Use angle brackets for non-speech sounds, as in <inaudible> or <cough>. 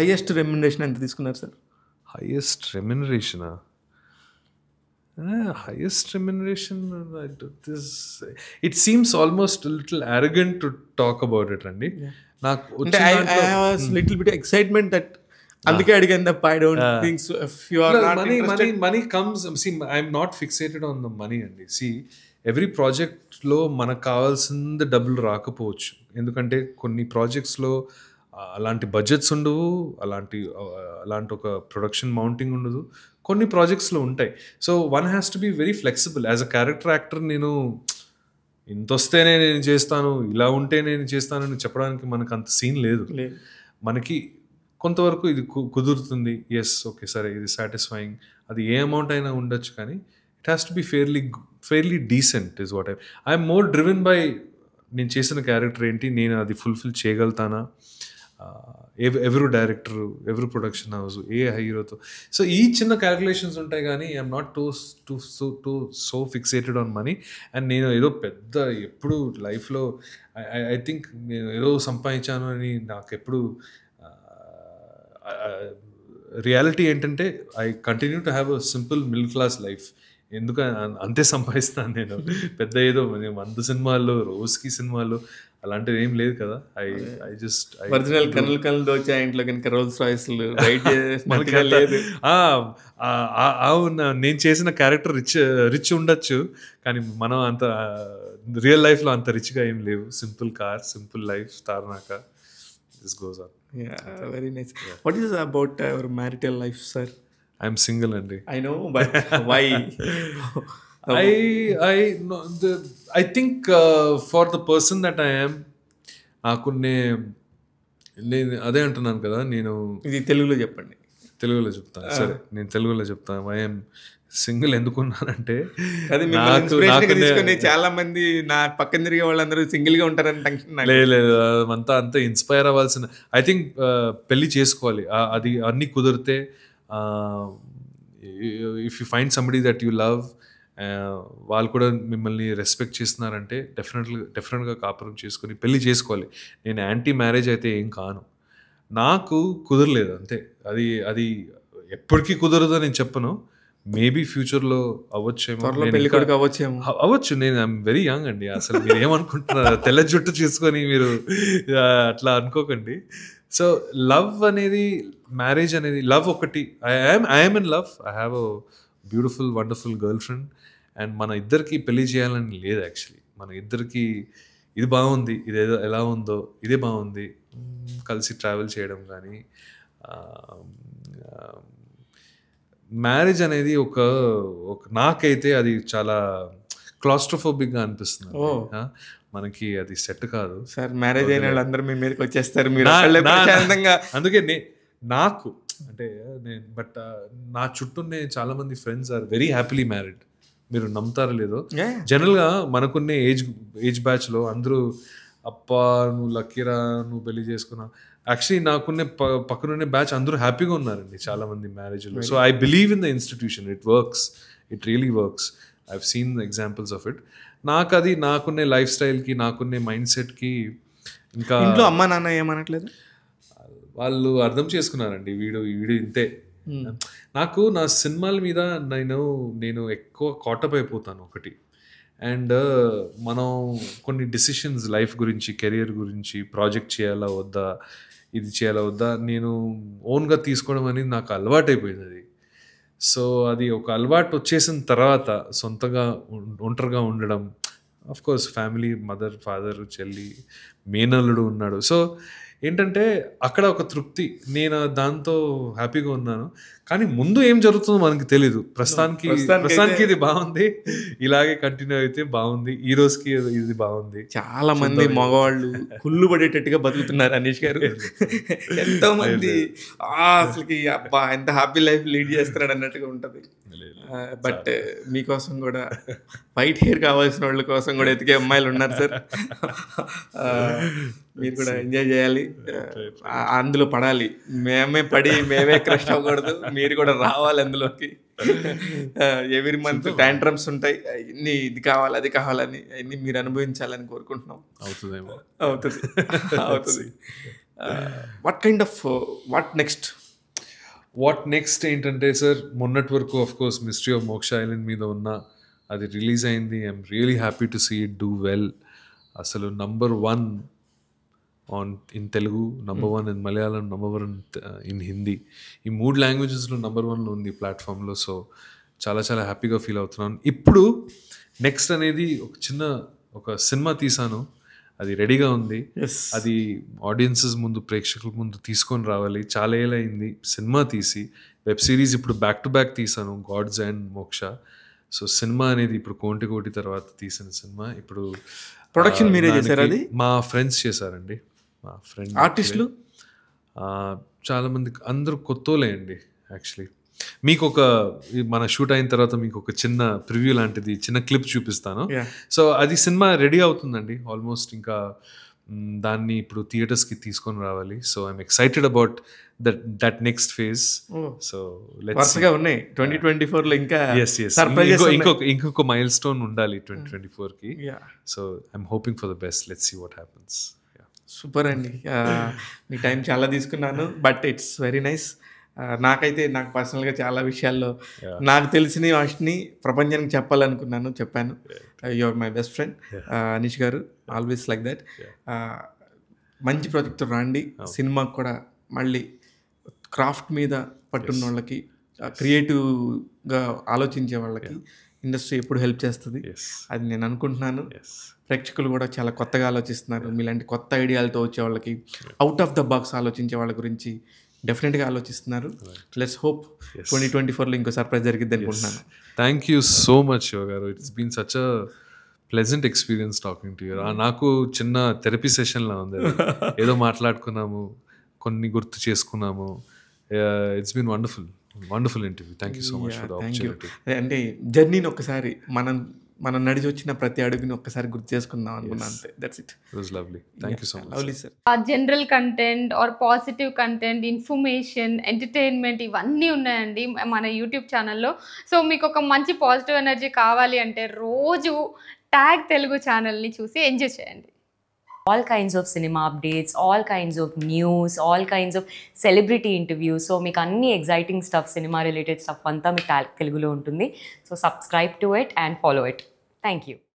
Highest remuneration ఎంత తీసుకున్నారు sir highest రెమ్యునరేషనా highest remuneration this it seems almost little arrogant to talk about it అండి నాకు little bit excitement that అందుకే అడిగాను తప్ప I don't think money money money comes see I'm not fixated on the money అండి see every ప్రాజెక్ట్లో మనకు కావాల్సింది డబ్బులు రాకపోవచ్చు ఎందుకంటే కొన్ని ప్రాజెక్ట్స్లో లో అలాంటి బడ్జెట్స్ ఉండవు అలాంటి అలాంటి ఒక ప్రొడక్షన్ మౌంటింగ్ ఉండదు కొన్ని ప్రాజెక్ట్స్లో ఉంటాయి so one has to be very flexible as a character actor నేను ఇంత వస్తేనే నేను చేస్తాను ఇలా ఉంటే నేను చేస్తాను అని చెప్పడానికి మనకు అంత సీన్ లేదు మనకి కొంతవరకు ఇది కుదురుతుంది ఎస్ ఓకే సరే ఇది సాటిస్ఫైయింగ్ అది ఏ అమౌంట్ అయినా ఉండొచ్చు కానీ it has to be fairly fairly decent is what I I'm more driven by నేను చేసిన క్యారెక్టర్ ఏంటి నేను అది ఫుల్ఫిల్ చేయగలుగుతానా ఎవరు డైరెక్టర్ ఎవరు ప్రొడక్షన్ హౌస్ ఏ హీరోతో సో ఈ చిన్న క్యాలిక్యులేషన్స్ ఉంటాయి కానీ I'm not too too so too so fixated on money and నేను ఏదో పెద్ద ఎప్పుడు లైఫ్లో ఐ థింక్ నేను ఏదో సంపాదించాను అని నాకు ఎప్పుడు రియాలిటీ ఏంటంటే I continue to have a simple middle class life ఎందుక అంతే సంపాదిస్తాను నేను పెద్ద ఏదో వంద సినిమాల్లో రోజుకి సినిమాల్లో అలాంటిది ఏం లేదు కదా ఐ ఐ జస్ట్ ఒరిజినల్ కన్నులు కనులు వచ్చాయి ఇంట్లో కనుక రోల్స్ రైట్ లేదు అవును నేను చేసిన క్యారెక్టర్ రిచ్ రిచ్ ఉండొచ్చు కానీ మనం అంత రియల్ లైఫ్లో అంత రిచ్గా ఏం లేవు సింపుల్ కార్ సింపుల్ లైఫ్ తారనాక this goes on very nice what is about our marital life sir I'm single అండి I know but why Oh. I I no, the, I think uh, for the person that I am నేను అదే అంటున్నాను కదా నేను ఇది తెలుగులో చెప్పండి తెలుగులో చెప్తాను సరే నేను తెలుగులో చెప్తాను వైఎం సింగిల్ ఎందుకున్నానంటే చాలా మంది నా పక్కన తిరిగే వాళ్ళందరూ సింగిల్ గా ఉంటారని లేదు లేదు అంతా అంతా ఇన్స్పైర్ అవ్వాల్సిన ఐ థింక్ పెళ్లి చేసుకోవాలి అది అన్ని కుదిరితే if you find somebody that you love వాళ్ళు కూడా మిమ్మల్ని రెస్పెక్ట్ చేస్తున్నారంటే డెఫినెట్లీ డెఫినెట్గా కాపురం చేసుకొని పెళ్ళి చేసుకోవాలి నేను యాంటీ మ్యారేజ్ అయితే ఏం కాను నాకు కుదరలేదు అంతే అది అది ఎప్పటికీ కుదరదు నేను చెప్పను మేబీ ఫ్యూచర్లో అవ్వచ్చేమో అవ్వచ్చేమో అవ్వచ్చు నేను ఐమ్ వెరీ యంగ్ అండి అసలు మీరు ఏమనుకుంటున్నారు <laughs> తెల్ల జుట్టు చేసుకొని మీరు అట్లా అనుకోకండి సో లవ్ అనేది మ్యారేజ్ అనేది లవ్ ఒకటి I I'm I'm in love I have beautiful wonderful girlfriend and మన ఇద్దరికి పెళ్లి చేయాలని లేదు యాక్చువల్లీ మన ఇద్దరికి ఇది బాగుంది ఇది ఏదో ఎలా ఉందో ఇదే బాగుంది కలిసి ట్రావెల్ చేయడం కానీ మ్యారేజ్ అనేది ఒక ఒక నాకైతే అది చాలా క్లాస్ట్రోఫోబిక్గా అనిపిస్తుంది మనకి అది సెట్ కాదు సార్ మ్యారేజ్ అయిన వాళ్ళందరూ మీ మీదకి వచ్చేస్తారు మీరు అందుకే నాకు అంటే నేను బట్ నా చుట్టూనే చాలా మంది friends are very happily married మీరు నమ్ముతారో లేదో జనరల్గా మనకున్న ఏజ్ ఏజ్ బ్యాచ్లో అందరూ అప్ప నువ్వు లక్కీరా నువ్వు పెళ్లి చేసుకున్నా యాక్చువల్లీ నాకున్న పక్కనున్న బ్యాచ్ అందరూ హ్యాపీగా ఉన్నారండి చాలా మంది మ్యారేజ్లో so I believe in the institution it works it really works I seen examples of it నాకు అది నాకున్న లైఫ్ స్టైల్కి నాకున్న మైండ్ సెట్కి ఇంకా ఇంట్లో అమ్మా నాన్న ఏమనట్లేదు వాళ్ళు అర్థం చేసుకున్నారండి వీడు వీడు ఇంతే hmm. నాకు నా సినిమాల మీద నేను నేను ఎక్కువ కాటప్ అయిపోతాను ఒకటి అండ్ uh, మనం కొన్ని డిసిషన్స్ లైఫ్ గురించి కెరియర్ గురించి ప్రాజెక్ట్ చేయాలా వద్దా ఇది చేయాలా వద్దా నేను ఓన్గా తీసుకోవడం అనేది నాకు అలవాటు అయిపోయింది అది సో అది ఒక అలవాటు వచ్చేసిన తర్వాత సొంతగా ఒంటరిగా ఉండడం కోర్స్ ఫ్యామిలీ మదర్ ఫాదర్ చెల్లి మేనల్లుడు ఉన్నాడు సో ఏంటంటే అక్కడ ఒక తృప్తి నేను దాంతో హ్యాపీగా ఉన్నాను కానీ ముందు ఏం జరుగుతుందో మనకి తెలీదు ప్రస్తుతానికి ప్రస్తుతానికి ఇది బాగుంది ఇలాగే కంటిన్యూ అయితే బాగుంది ఈ రోజుకి ఇది బాగుంది చాలా మంది మగవాళ్ళు కుళ్ళు పడేటట్టుగా బతుకుతున్నారు అనీష్ గారు ఎంతో మంది అసలుకి అబ్బా ఎంత హ్యాపీ లైఫ్ లీడ్ చేస్తున్నాడు అన్నట్టుగా ఉంటుంది బట్ uh, మీకోసం కూడా వైట్ హెయిర్ కావాల్సిన వాళ్ళ కోసం కూడా ఎతికే అమ్మాయిలు ఉన్నారు సార్ <laughs> మీరు కూడా ఎంజాయ్ చేయాలి అందులో పడాలి మేమే పడి మేమే క్రష్ అవ్వకూడదు మీరు కూడా రావాలి అందులోకి ఎవ్రీ మంత్ ట్యాంట్రమ్స్ ఉంటాయి ఇన్ని ఇది కావాలి అది కావాలని అన్ని మీరు అనుభవించాలని కోరుకుంటున్నాం అవుతుంది <laughs> <laughs> అవుతుంది అవుతుంది what kind of what next what next ఏంటంటే సార్ మొన్నటి వరకు ఆఫ్ కోర్స్ మిస్ట్రీ ఆఫ్ మోక్ష ఐలెండ్ మీద ఉన్న అది రిలీజ్ అయింది I'm really happy to see it do well అసలు number one on in Telugu number one in Malayalam number one in Hindi ఈ మూడు లాంగ్వేజెస్లో నంబర్ వన్లో ఉంది ప్లాట్ఫామ్లో సో చాలా చాలా హ్యాపీగా ఫీల్ అవుతున్నాను ఇప్పుడు నెక్స్ట్ అనేది ఒక చిన్న ఒక సినిమా తీసాను అది రెడీగా ఉంది అది ఆడియన్సెస్ ముందు ప్రేక్షకుల ముందు తీసుకొని రావాలి చాలా ఏళ్ళైంది సినిమా తీసి వెబ్ సిరీస్ ఇప్పుడు బ్యాక్ టు బ్యాక్ తీసాను gods and Moksha so cinema అనేది ఇప్పుడు కోంటి కోటి తర్వాత తీసిన సినిమా ఇప్పుడు ప్రొడక్షన్ మీరే చేశారు అది మా ఫ్రెండ్స్ చేశారండి మా ఫ్రెండ్ ఆర్టిస్టులు చాలా మంది అందరూ కొత్తలే అండి యాక్చువల్లీ మీకు ఒక మన షూట్ అయిన తర్వాత మీకు ఒక చిన్న ప్రివ్యూ లాంటిది చిన్న క్లిప్ చూపిస్తాను సో అది సినిమా రెడీ అవుతుందండి ఆల్మోస్ట్ ఇంకా దాన్ని ఇప్పుడు థియేటర్స్కి తీసుకొని రావాలి so I'm excited about that that next phase so వరుసగా ఉన్నాయి ట్వంటీ ట్వంటీ ఫోర్లో ఇంకా ఎస్ ఎస్ ఇంకొక ఇంకొక మైల్ స్టోన్ ఉండాలి hmm. ట్వంటీ ట్వంటీ ఫోర్కి so I'm hoping for the best let's see what happens super అండి మీ టైం చాలా తీసుకున్నాను బట్ ఇట్స్ వెరీ నైస్ నాకైతే నాకు పర్సనల్గా చాలా విషయాల్లో నాకు తెలిసిన వాటిని ప్రపంచానికి చెప్పాలనుకున్నాను చెప్పాను you are my best friend Anish గారు ఆల్వేస్ లైక్ దట్ మంచి ప్రాజెక్ట్ రాండి oh. సినిమాకి కూడా మళ్ళీ క్రాఫ్ట్ మీద పట్టున్న వాళ్ళకి క్రియేటివ్గా ఆలోచించే వాళ్ళకి ఇండస్ట్రీ ఎప్పుడు హెల్ప్ చేస్తుంది అది నేను అనుకుంటున్నాను ప్రేక్షకులు కూడా చాలా కొత్తగా ఆలోచిస్తున్నారు మీలాంటి కొత్త ఐడియాలతో వచ్చే వాళ్ళకి అవుట్ ఆఫ్ ద బాక్స్ ఆలోచించే వాళ్ళ గురించి డెఫినెట్గా ఆలోచిస్తున్నారు లెట్స్ హోప్ ట్వంటీ ట్వంటీ ఫోర్లో ఇంకో సర్ప్రైజ్ జరిగింది అనుకుంటున్నాను thank you so much Yuva గారు it's been such a pleasant experience talking to you నాకు చిన్న థెరపీ సెషన్లా ఉంది <laughs> ఏదో మాట్లాడుకున్నాము కొన్ని గుర్తు చేసుకున్నాము it's been wonderful wonderful interview thank you so much for అంటే జర్నీని ఒకసారి మనం మనం నడిచి వచ్చిన ప్రతి అడుగుని ఒక్కసారి గుర్తు చేసుకుందాం అనుకున్నా అంతే that's it was lovely thank you so much lovely sir general content or positive content information entertainment ఇవన్నీ ఉన్నాయండి మన యూట్యూబ్ ఛానల్లో సో మీకు ఒక మంచి పాజిటివ్ ఎనర్జీ కావాలి అంటే రోజు ట్యాగ్ తెలుగు ఛానల్ని చూసి ఎంజాయ్ చేయండి all kinds of cinema updates all kinds of news all kinds of celebrity interviews so మీకు అన్ని exciting stuff cinema related stuff అంతా మీకు తెలుగులో ఉంటుంది so subscribe to it and follow it thank you